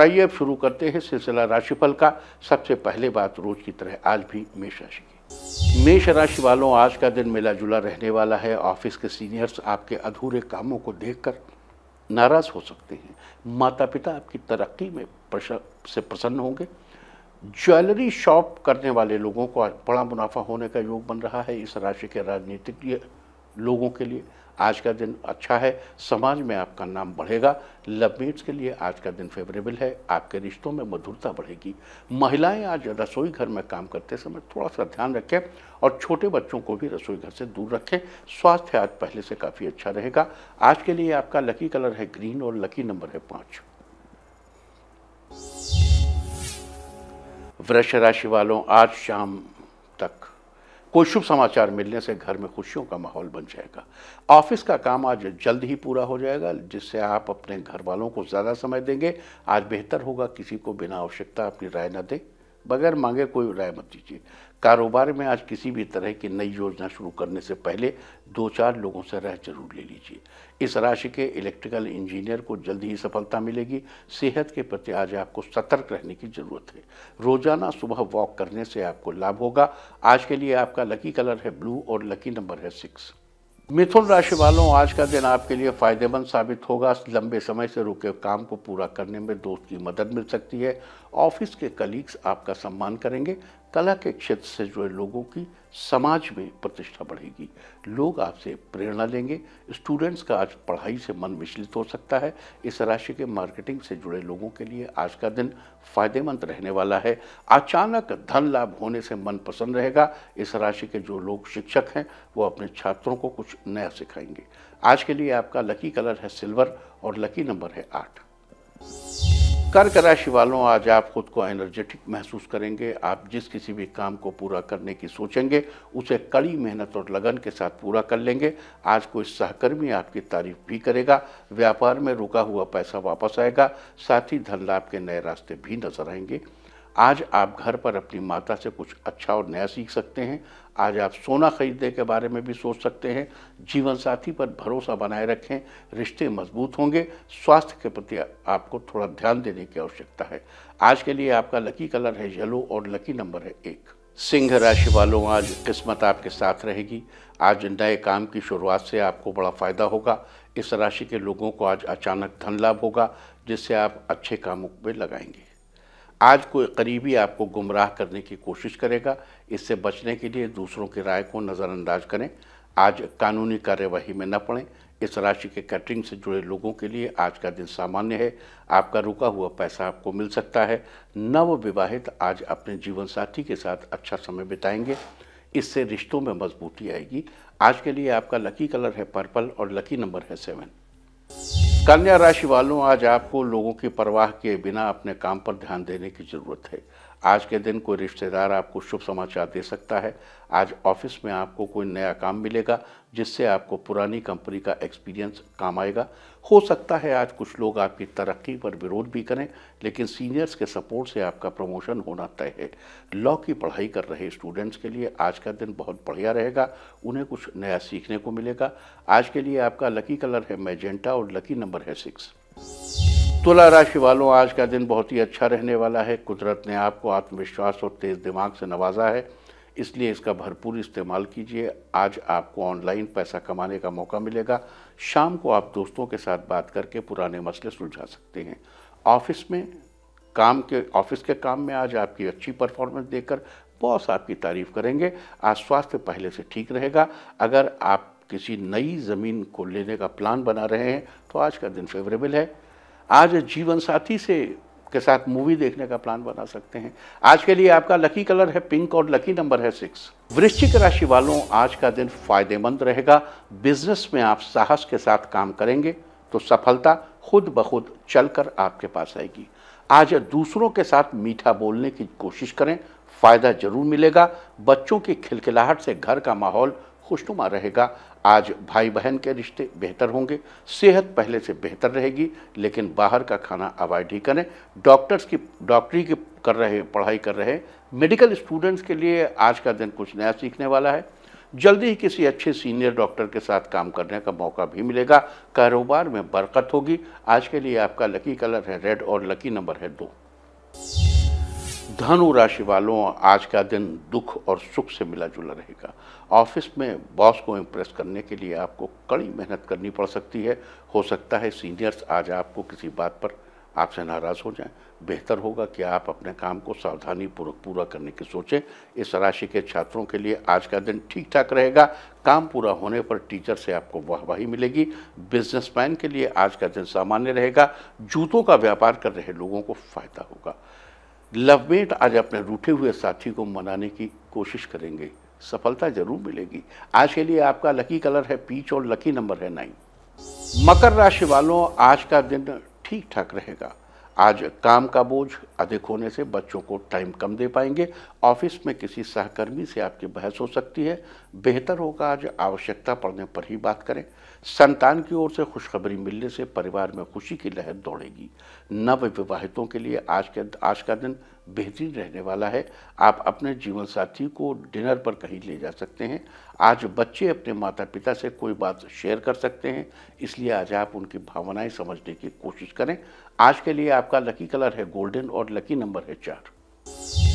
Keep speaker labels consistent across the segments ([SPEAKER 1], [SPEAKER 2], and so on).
[SPEAKER 1] आइए अब शुरू करते हैं सिलसिला राशिफल का सबसे पहले बात रोज की तरह आज भी मेष राशि की मेष राशि वालों आज का दिन मिला जुला रहने वाला है ऑफिस के सीनियर्स आपके अधूरे कामों को देखकर नाराज हो सकते हैं माता पिता आपकी तरक्की में से प्रसन्न होंगे ज्वेलरी शॉप करने वाले लोगों को आज बड़ा मुनाफा होने का योग बन रहा है इस राशि के राजनीतिक लोगों के लिए आज का दिन अच्छा है समाज में आपका नाम बढ़ेगा लव मेट्स के लिए आज का दिन फेवरेबल है आपके रिश्तों में मधुरता बढ़ेगी महिलाएं आज रसोई घर में काम करते समय थोड़ा सा ध्यान रखें और छोटे बच्चों को भी रसोई घर से दूर रखें स्वास्थ्य आज पहले से काफ़ी अच्छा रहेगा आज के लिए आपका लकी कलर है ग्रीन और लकी नंबर है पाँच वृक्ष राशि वालों आज शाम तक कोई शुभ समाचार मिलने से घर में खुशियों का माहौल बन जाएगा ऑफिस का काम आज जल्द ही पूरा हो जाएगा जिससे आप अपने घर वालों को ज़्यादा समय देंगे आज बेहतर होगा किसी को बिना आवश्यकता अपनी राय न दें बगैर मांगे कोई राय मत दीजिए कारोबार में आज किसी भी तरह की नई योजना शुरू करने से पहले दो चार लोगों से राय जरूर ले लीजिए इस राशि के इलेक्ट्रिकल इंजीनियर को जल्द ही सफलता मिलेगी सेहत के प्रति आज आपको सतर्क रहने की जरूरत है रोजाना सुबह वॉक करने से आपको लाभ होगा आज के लिए आपका लकी कलर है ब्लू और लकी नंबर है सिक्स मिथुन राशि वालों आज का दिन आपके लिए फायदेमंद साबित होगा लंबे समय से रुके काम को पूरा करने में दोस्त की मदद मिल सकती है ऑफिस के कलीग्स आपका सम्मान करेंगे कला के क्षेत्र से जुड़े लोगों की समाज में प्रतिष्ठा बढ़ेगी लोग आपसे प्रेरणा लेंगे स्टूडेंट्स का आज पढ़ाई से मन विचलित हो सकता है इस राशि के मार्केटिंग से जुड़े लोगों के लिए आज का दिन फायदेमंद रहने वाला है अचानक धन लाभ होने से मन प्रसन्न रहेगा इस राशि के जो लोग शिक्षक हैं वो अपने छात्रों को कुछ नया सिखाएंगे आज के लिए आपका लकी कलर है सिल्वर और लकी नंबर है आठ कर्क राशि वालों आज आप खुद को एनर्जेटिक महसूस करेंगे आप जिस किसी भी काम को पूरा करने की सोचेंगे उसे कड़ी मेहनत और लगन के साथ पूरा कर लेंगे आज कोई सहकर्मी आपकी तारीफ भी करेगा व्यापार में रुका हुआ पैसा वापस आएगा साथ ही धन लाभ के नए रास्ते भी नजर आएंगे आज आप घर पर अपनी माता से कुछ अच्छा और नया सीख सकते हैं आज आप सोना खरीदने के बारे में भी सोच सकते हैं जीवन साथी पर भरोसा बनाए रखें रिश्ते मजबूत होंगे स्वास्थ्य के प्रति आपको थोड़ा ध्यान देने की आवश्यकता है आज के लिए आपका लकी कलर है येलो और लकी नंबर है एक सिंह राशि वालों आज किस्मत आपके साथ रहेगी आज नए काम की शुरुआत से आपको बड़ा फायदा होगा इस राशि के लोगों को आज अचानक धन लाभ होगा जिससे आप अच्छे कामों में लगाएंगे आज कोई करीबी आपको गुमराह करने की कोशिश करेगा इससे बचने के लिए दूसरों की राय को नज़रअंदाज करें आज कानूनी कार्यवाही में न पड़ें इस राशि के कैटरिंग से जुड़े लोगों के लिए आज का दिन सामान्य है आपका रुका हुआ पैसा आपको मिल सकता है नव विवाहित आज अपने जीवन साथी के साथ अच्छा समय बिताएंगे इससे रिश्तों में मजबूती आएगी आज के लिए आपका लकी कलर है पर्पल और लकी नंबर है सेवन कन्या राशि वालों आज आपको लोगों की परवाह के बिना अपने काम पर ध्यान देने की जरूरत है आज के दिन कोई रिश्तेदार आपको शुभ समाचार दे सकता है आज ऑफिस में आपको कोई नया काम मिलेगा जिससे आपको पुरानी कंपनी का एक्सपीरियंस काम आएगा हो सकता है आज कुछ लोग आपकी तरक्की पर विरोध भी करें लेकिन सीनियर्स के सपोर्ट से आपका प्रमोशन होना तय है लॉ की पढ़ाई कर रहे स्टूडेंट्स के लिए आज का दिन बहुत बढ़िया रहेगा उन्हें कुछ नया सीखने को मिलेगा आज के लिए आपका लकी कलर है मैजेंटा और लकी नंबर है सिक्स तुला राशि वालों आज का दिन बहुत ही अच्छा रहने वाला है कुदरत ने आपको आत्मविश्वास और तेज़ दिमाग से नवाजा है इसलिए इसका भरपूर इस्तेमाल कीजिए आज आपको ऑनलाइन पैसा कमाने का मौका मिलेगा शाम को आप दोस्तों के साथ बात करके पुराने मसले सुलझा सकते हैं ऑफिस में काम के ऑफिस के काम में आज आपकी अच्छी परफॉर्मेंस देकर बॉस आपकी तारीफ करेंगे आज स्वास्थ्य पहले से ठीक रहेगा अगर आप किसी नई ज़मीन को लेने का प्लान बना रहे हैं तो आज का दिन फेवरेबल है आज जीवन साथी से के साथ मूवी देखने का प्लान बना सकते हैं आज के लिए आपका लकी कलर है पिंक और लकी नंबर है सिक्स वृश्चिक राशि वालों आज का दिन फायदेमंद रहेगा बिजनेस में आप साहस के साथ काम करेंगे तो सफलता खुद ब खुद चल आपके पास आएगी आज दूसरों के साथ मीठा बोलने की कोशिश करें फायदा जरूर मिलेगा बच्चों की खिलखिलाहट से घर का माहौल खुशनुमा रहेगा आज भाई बहन के रिश्ते बेहतर होंगे सेहत पहले से बेहतर रहेगी लेकिन बाहर का खाना अवॉइड ही करें डॉक्टर्स की डॉक्टरी की कर रहे पढ़ाई कर रहे मेडिकल स्टूडेंट्स के लिए आज का दिन कुछ नया सीखने वाला है जल्दी ही किसी अच्छे सीनियर डॉक्टर के साथ काम करने का मौका भी मिलेगा कारोबार में बरकत होगी आज के लिए आपका लकी कलर है रेड और लकी नंबर है दो धनु राशि वालों आज का दिन दुख और सुख से मिला जुला रहेगा ऑफिस में बॉस को इम्प्रेस करने के लिए आपको कड़ी मेहनत करनी पड़ सकती है हो सकता है सीनियर्स आज आपको किसी बात पर आपसे नाराज़ हो जाएं बेहतर होगा कि आप अपने काम को सावधानी पूर्वक पूरा करने की सोचें इस राशि के छात्रों के लिए आज का दिन ठीक ठाक रहेगा काम पूरा होने पर टीचर से आपको वाहवाही मिलेगी बिजनेसमैन के लिए आज का दिन सामान्य रहेगा जूतों का व्यापार कर रहे लोगों को फ़ायदा होगा लवमेट आज अपने रूठे हुए साथी को मनाने की कोशिश करेंगे सफलता जरूर मिलेगी आज के लिए आपका लकी कलर है पीच और लकी नंबर है नाइन मकर राशि वालों आज का दिन ठीक ठाक रहेगा आज काम का बोझ अधिक होने से बच्चों को टाइम कम दे पाएंगे ऑफिस में किसी सहकर्मी से आपकी बहस हो सकती है बेहतर होगा आज आवश्यकता पड़ने पर ही बात करें संतान की ओर से खुशखबरी मिलने से परिवार में खुशी की लहर दौड़ेगी नव विवाहितों के लिए आज के आज का दिन बेहतरीन रहने वाला है आप अपने जीवन साथी को डिनर पर कहीं ले जा सकते हैं आज बच्चे अपने माता पिता से कोई बात शेयर कर सकते हैं इसलिए आज आप उनकी भावनाएं समझने की कोशिश करें आज के लिए आपका लकी कलर है गोल्डन और लकी नंबर है चार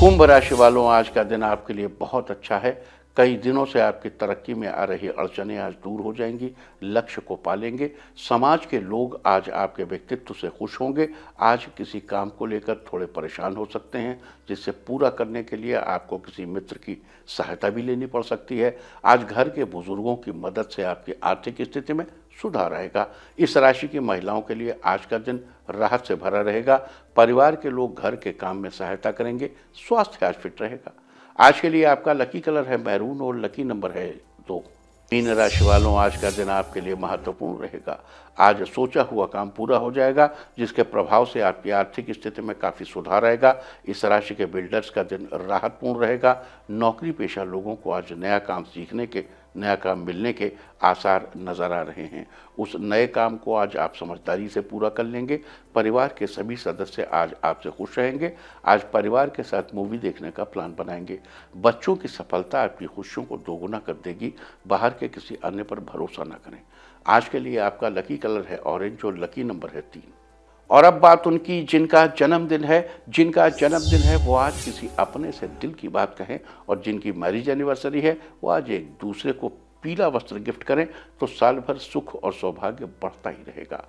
[SPEAKER 1] कुंभ राशि वालों आज का दिन आपके लिए बहुत अच्छा है कई दिनों से आपकी तरक्की में आ रही अड़चने आज दूर हो जाएंगी लक्ष्य को पालेंगे समाज के लोग आज आपके व्यक्तित्व से खुश होंगे आज किसी काम को लेकर थोड़े परेशान हो सकते हैं जिससे पूरा करने के लिए आपको किसी मित्र की सहायता भी लेनी पड़ सकती है आज घर के बुजुर्गों की मदद से आपकी आर्थिक स्थिति में सुधार रहेगा इस राशि की महिलाओं के लिए आज का दिन राहत से भरा रहेगा परिवार के लोग घर के काम में सहायता करेंगे स्वास्थ्य आज फिट रहेगा आज के लिए आपका लकी कलर है मैरून और लकी नंबर है दो मीन राशि वालों आज का दिन आपके लिए महत्वपूर्ण रहेगा आज सोचा हुआ काम पूरा हो जाएगा जिसके प्रभाव से आपकी आर्थिक स्थिति में काफ़ी सुधार आएगा इस राशि के बिल्डर्स का दिन राहतपूर्ण रहेगा नौकरी पेशा लोगों को आज नया काम सीखने के नया काम मिलने के आसार नज़र आ रहे हैं उस नए काम को आज आप समझदारी से पूरा कर लेंगे परिवार के सभी सदस्य आज आपसे खुश रहेंगे आज परिवार के साथ मूवी देखने का प्लान बनाएंगे बच्चों की सफलता आपकी खुशियों को दोगुना कर देगी बाहर के किसी अन्य पर भरोसा ना करें आज के लिए आपका लकी कलर है ऑरेंज और लकी नंबर है तीन और अब बात उनकी जिनका जन्मदिन है जिनका जन्मदिन है वो आज किसी अपने से दिल की बात कहें और जिनकी मैरिज एनिवर्सरी है वो आज एक दूसरे को पीला वस्त्र गिफ्ट करें तो साल भर सुख और सौभाग्य बढ़ता ही रहेगा